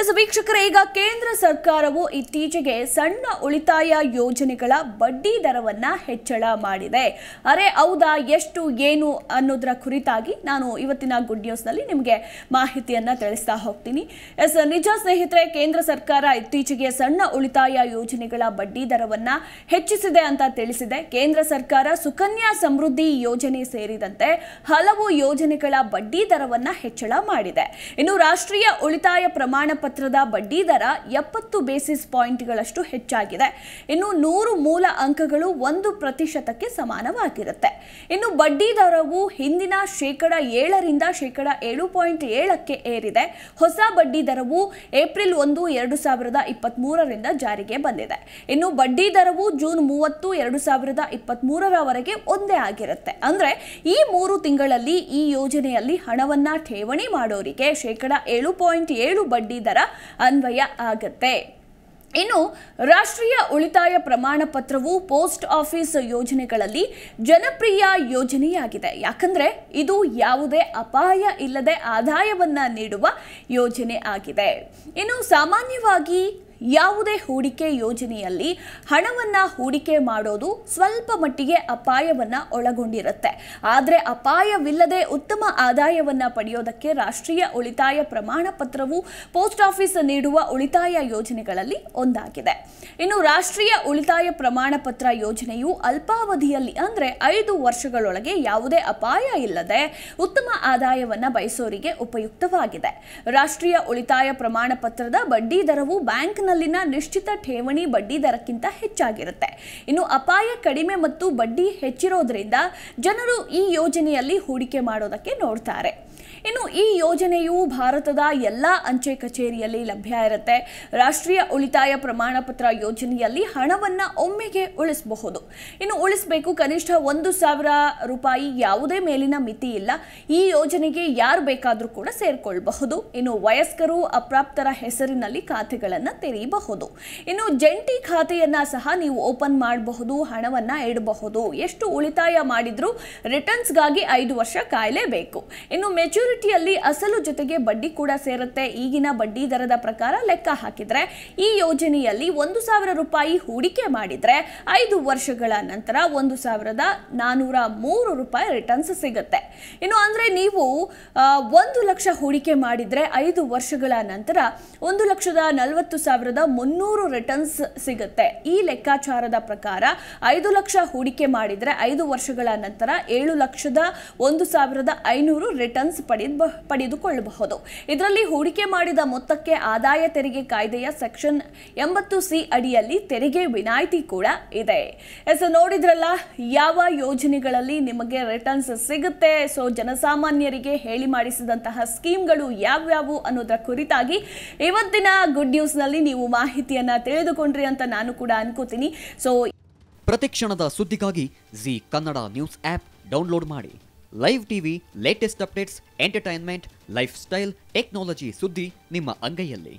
S ವೀಕ್ಷಕರೇ ಈಗ ಕೇಂದ್ರ ಸರ್ಕಾರವು ಇತ್ತೀಚೆಗೆ ಸಣ್ಣ ಉಳಿತಾಯ ಯೋಜನೆಗಳ ಬಡ್ಡಿ ದರವನ್ನ ಹೆಚ್ಚಳ ಮಾಡಿದೆ ಅರೆ ಹೌದಾ ಎಷ್ಟು ಏನು ಅನ್ನೋದರ ಕುರಿತಾಗಿ ನಾನು ಇವತ್ತಿನ ಗುಡ್ ನಲ್ಲಿ ನಿಮಗೆ ಮಾಹಿತಿಯನ್ನು ತಿಳಿಸ್ತಾ ಹೋಗ್ತೀನಿ ಎಸ್ ನಿಜ ಸ್ನೇಹಿತರೆ ಕೇಂದ್ರ ಸರ್ಕಾರ ಇತ್ತೀಚೆಗೆ ಸಣ್ಣ ಉಳಿತಾಯ ಯೋಜನೆಗಳ ಬಡ್ಡಿ ದರವನ್ನ ಹೆಚ್ಚಿಸಿದೆ ಅಂತ ತಿಳಿಸಿದೆ ಕೇಂದ್ರ ಸರ್ಕಾರ ಸುಕನ್ಯಾ ಸಮೃದ್ಧಿ ಯೋಜನೆ ಸೇರಿದಂತೆ ಹಲವು ಯೋಜನೆಗಳ ಬಡ್ಡಿ ದರವನ್ನ ಹೆಚ್ಚಳ ಮಾಡಿದೆ ಇನ್ನು ರಾಷ್ಟ್ರೀಯ ಉಳಿತಾಯ ಪ್ರಮಾಣ ಪತ್ರದ ಬಡ್ಡಿ ದರ ಎಪ್ಪತ್ತು ಬೇಸಿಸ್ ಪಾಯಿಂಟ್ಗಳಷ್ಟು ಹೆಚ್ಚಾಗಿದೆ ಇನ್ನು ನೂರು ಮೂಲ ಅಂಕಗಳು ಒಂದು ಪ್ರತಿಶತಕ್ಕೆ ಸಮಾನವಾಗಿರುತ್ತೆ ಇನ್ನು ಬಡ್ಡಿ ದರವು ಹಿಂದಿನ ಶೇಕಡ ಏಳರಿಂದ ಶೇಕಡ ಏಳು ಪಾಯಿಂಟ್ ಏಳಕ್ಕೆ ಏರಿದೆ ಹೊಸ ಬಡ್ಡಿ ದರವು ಏಪ್ರಿಲ್ ಒಂದು ಎರಡು ಸಾವಿರದ ಇಪ್ಪತ್ತ್ಮೂರರಿಂದ ಜಾರಿಗೆ ಬಂದಿದೆ ಇನ್ನು ಬಡ್ಡಿ ದರವು ಜೂನ್ ಮೂವತ್ತು ಎರಡು ಸಾವಿರದ ಇಪ್ಪತ್ತ್ಮೂರರವರೆಗೆ ಒಂದೇ ಆಗಿರುತ್ತೆ ಅಂದರೆ ಈ ಮೂರು ತಿಂಗಳಲ್ಲಿ ಈ ಯೋಜನೆಯಲ್ಲಿ ಹಣವನ್ನು ಠೇವಣಿ ಮಾಡೋರಿಗೆ ಶೇಕಡ ಏಳು ಪಾಯಿಂಟ್ ಏಳು ಬಡ್ಡಿ ದರ ಪ್ರಕಾರ ಅನ್ವಯ ಆಗತ್ತೆ ಇನ್ನು ರಾಷ್ಟ್ರೀಯ ಉಳಿತಾಯ ಪ್ರಮಾಣ ಪತ್ರವು ಪೋಸ್ಟ್ ಆಫೀಸ್ ಯೋಜನೆಗಳಲ್ಲಿ ಜನಪ್ರಿಯ ಯೋಜನೆಯಾಗಿದೆ ಯಾಕಂದ್ರೆ ಇದು ಯಾವುದೇ ಅಪಾಯ ಇಲ್ಲದೆ ಆದಾಯವನ್ನು ನೀಡುವ ಯೋಜನೆ ಆಗಿದೆ ಇನ್ನು ಸಾಮಾನ್ಯವಾಗಿ ಯಾವುದೇ ಹೂಡಿಕೆ ಯೋಜನೆಯಲ್ಲಿ ಹಣವನ್ನು ಹೂಡಿಕೆ ಮಾಡೋದು ಸ್ವಲ್ಪ ಮಟ್ಟಿಗೆ ಅಪಾಯವನ್ನ ಒಳಗೊಂಡಿರುತ್ತೆ ಆದರೆ ಅಪಾಯವಿಲ್ಲದೆ ಉತ್ತಮ ಆದಾಯವನ್ನ ಪಡೆಯೋದಕ್ಕೆ ರಾಷ್ಟ್ರೀಯ ಉಳಿತಾಯ ಪ್ರಮಾಣ ಪತ್ರವು ಪೋಸ್ಟ್ ಆಫೀಸ್ ನೀಡುವ ಉಳಿತಾಯ ಯೋಜನೆಗಳಲ್ಲಿ ಒಂದಾಗಿದೆ ಇನ್ನು ರಾಷ್ಟ್ರೀಯ ಉಳಿತಾಯ ಪ್ರಮಾಣ ಪತ್ರ ಯೋಜನೆಯು ಅಲ್ಪಾವಧಿಯಲ್ಲಿ ಅಂದರೆ ಐದು ವರ್ಷಗಳೊಳಗೆ ಯಾವುದೇ ಅಪಾಯ ಇಲ್ಲದೆ ಉತ್ತಮ ಆದಾಯವನ್ನ ಬಯಸೋರಿಗೆ ಉಪಯುಕ್ತವಾಗಿದೆ ರಾಷ್ಟ್ರೀಯ ಉಳಿತಾಯ ಪ್ರಮಾಣ ಪತ್ರದ ಬಡ್ಡಿ ದರವು ಬ್ಯಾಂಕ್ನ ಬ್ಯಾಂಕ್ನಲ್ಲಿನ ನಿಶ್ಚಿತ ಠೇವಣಿ ಬಡ್ಡಿ ದರಕ್ಕಿಂತ ಹೆಚ್ಚಾಗಿರುತ್ತೆ ಇನ್ನು ಅಪಾಯ ಕಡಿಮೆ ಮತ್ತು ಬಡ್ಡಿ ಹೆಚ್ಚಿರೋದ್ರಿಂದ ಜನರು ಈ ಯೋಜನೆಯಲ್ಲಿ ಹೂಡಿಕೆ ಮಾಡೋದಕ್ಕೆ ನೋಡ್ತಾರೆ ಇನ್ನು ಈ ಯೋಜನೆಯು ಭಾರತದ ಎಲ್ಲ ಅಂಚೆ ಕಚೇರಿಯಲ್ಲಿ ಲಭ್ಯ ಇರುತ್ತೆ ರಾಷ್ಟ್ರೀಯ ಉಳಿತಾಯ ಪ್ರಮಾಣ ಪತ್ರ ಯೋಜನೆಯಲ್ಲಿ ಹಣವನ್ನು ಒಮ್ಮೆಗೆ ಉಳಿಸಬಹುದು ಇನ್ನು ಉಳಿಸಬೇಕು ಕನಿಷ್ಠ ಒಂದು ಸಾವಿರ ರೂಪಾಯಿ ಯಾವುದೇ ಮೇಲಿನ ಮಿತಿ ಇಲ್ಲ ಈ ಯೋಜನೆಗೆ ಯಾರು ಬೇಕಾದರೂ ಕೂಡ ಸೇರ್ಕೊಳ್ಬಹುದು ಇನ್ನು ವಯಸ್ಕರು ಅಪ್ರಾಪ್ತರ ಹೆಸರಿನಲ್ಲಿ ಖಾತೆಗಳನ್ನು ತೆರೆಯ ತೆರೆಯಬಹುದು ಇನ್ನು ಜಂಟಿ ಖಾತೆಯನ್ನ ಸಹ ನೀವು ಓಪನ್ ಮಾಡಬಹುದು ಹಣವನ್ನ ಇಡಬಹುದು ಎಷ್ಟು ಉಳಿತಾಯ ರಿಟರ್ನ್ಸ್ ಗಾಗಿ ಐದು ವರ್ಷ ಕಾಯಲೇಬೇಕು ಇನ್ನು ಮೆಚುರಿಟಿಯಲ್ಲಿ ಅಸಲು ಜೊತೆಗೆ ಬಡ್ಡಿ ಕೂಡ ಸೇರುತ್ತೆ ಈಗಿನ ಬಡ್ಡಿ ದರದ ಪ್ರಕಾರ ಲೆಕ್ಕ ಹಾಕಿದ್ರೆ ಈ ಯೋಜನೆಯಲ್ಲಿ ಒಂದು ಸಾವಿರ ರೂಪಾಯಿ ಹೂಡಿಕೆ ಮಾಡಿದ್ರೆ ಐದು ವರ್ಷಗಳ ನಂತರ ಒಂದು ಸಾವಿರದ ನಾನೂರ ಮೂರು ರೂಪಾಯಿ ರಿಟರ್ನ್ಸ್ ಸಿಗುತ್ತೆ ಇನ್ನು ಅಂದ್ರೆ ನೀವು ಒಂದು ಲಕ್ಷ ಹೂಡಿಕೆ ಮಾಡಿದ್ರೆ ಐದು ವರ್ಷಗಳ ನಂತರ ಒಂದು ಲಕ್ಷದ ನಲವತ್ತು ಸಾವಿರ ಸಾವಿರದ ಮುನ್ನೂರು ರಿಟರ್ನ್ಸ್ ಸಿಗುತ್ತೆ ಈ ಲೆಕ್ಕಾಚಾರದ ಪ್ರಕಾರ ಐದು ಲಕ್ಷ ಹೂಡಿಕೆ ಮಾಡಿದರೆ ಐದು ವರ್ಷಗಳ ನಂತರ ಏಳು ಲಕ್ಷದ ಒಂದು ಸಾವಿರದ ಐನೂರು ರಿಟರ್ನ್ಸ್ ಪಡೆದ ಪಡೆದುಕೊಳ್ಳಬಹುದು ಇದರಲ್ಲಿ ಹೂಡಿಕೆ ಮಾಡಿದ ಮೊತ್ತಕ್ಕೆ ಆದಾಯ ತೆರಿಗೆ ಕಾಯ್ದೆಯ ಸೆಕ್ಷನ್ ಎಂಬತ್ತು ಸಿ ಅಡಿಯಲ್ಲಿ ತೆರಿಗೆ ವಿನಾಯಿತಿ ಕೂಡ ಇದೆ ಎಸ್ ನೋಡಿದ್ರಲ್ಲ ಯಾವ ಯೋಜನೆಗಳಲ್ಲಿ ನಿಮಗೆ ರಿಟರ್ನ್ಸ್ ಸಿಗುತ್ತೆ ಸೊ ಜನಸಾಮಾನ್ಯರಿಗೆ ಹೇಳಿ ಮಾಡಿಸಿದಂತಹ ಸ್ಕೀಮ್ಗಳು ಯಾವ್ಯಾವು ಅನ್ನೋದರ ಕುರಿತಾಗಿ ಇವತ್ತಿನ ಗುಡ್ ನಲ್ಲಿ ನೀವು ನೀವು ಮಾಹಿತಿಯನ್ನ ತಿಳಿದುಕೊಂಡ್ರಿ ಅಂತ ನಾನು ಕೂಡ ಅನ್ಕೋತೀನಿ ಸೊ ಪ್ರತಿಕ್ಷಣದ ಸುದ್ದಿಗಾಗಿ Zee Kannada news app download ಮಾಡಿ live TV latest updates entertainment lifestyle technology ಸುದ್ದಿ ನಿಮ್ಮ ಅಂಗೈಯಲ್ಲಿ